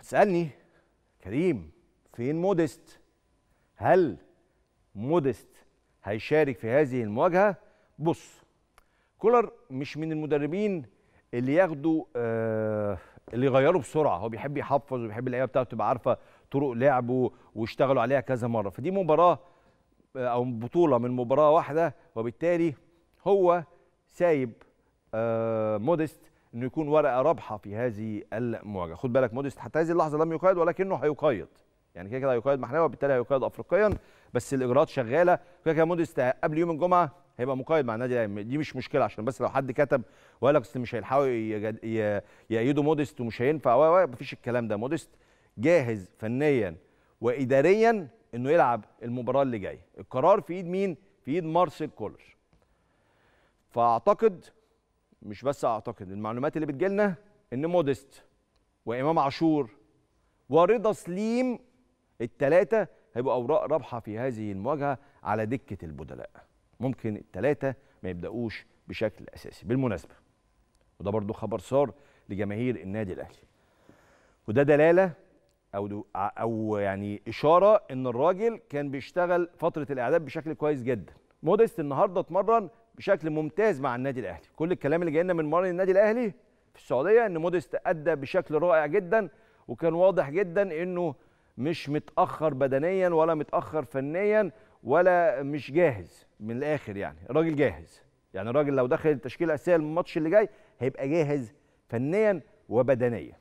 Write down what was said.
هتسالني كريم فين مودست هل مودست هيشارك في هذه المواجهه بص كولر مش من المدربين اللي ياخدوا آه اللي يغيروا بسرعه هو بيحب يحفظ وبيحب اللعيبه بتاعته تبقى عارفه طرق لعبه واشتغلوا عليها كذا مره فدي مباراه آه، او بطوله من مباراه واحده وبالتالي هو سايب آه مودست انه يكون ورقه رابحه في هذه المواجهه خد بالك موديست حتى هذه اللحظه لم يقيد ولكنه هيقيد يعني كده كده هيقيد محليا وبالتالي هيقيد افريقيا بس الاجراءات شغاله كده كده موديست قبل يوم الجمعه هيبقى مقيد مع النادي الاهلي دي مش مشكله عشان بس لو حد كتب وقال لك مش هيلحقوا يأيدوا موديست ومش هينفع و مفيش الكلام ده موديست جاهز فنيا واداريا انه يلعب المباراه اللي جايه القرار في ايد مين في ايد مارسيل كولر فاعتقد مش بس اعتقد المعلومات اللي بتجيلنا ان موديست وامام عاشور ورضا سليم الثلاثه هيبقوا اوراق رابحه في هذه المواجهه على دكه البدلاء ممكن الثلاثه ما يبداوش بشكل اساسي بالمناسبه وده برضو خبر صار لجماهير النادي الاهلي وده دلاله او او يعني اشاره ان الراجل كان بيشتغل فتره الاعداد بشكل كويس جدا موديست النهارده اتمرن بشكل ممتاز مع النادي الاهلي كل الكلام اللي جاي لنا من مرن النادي الاهلي في السعوديه ان موديست ادى بشكل رائع جدا وكان واضح جدا انه مش متاخر بدنيا ولا متاخر فنيا ولا مش جاهز من الاخر يعني راجل جاهز يعني الراجل لو دخل التشكيله الاساسيه الماتش اللي جاي هيبقى جاهز فنيا وبدنيا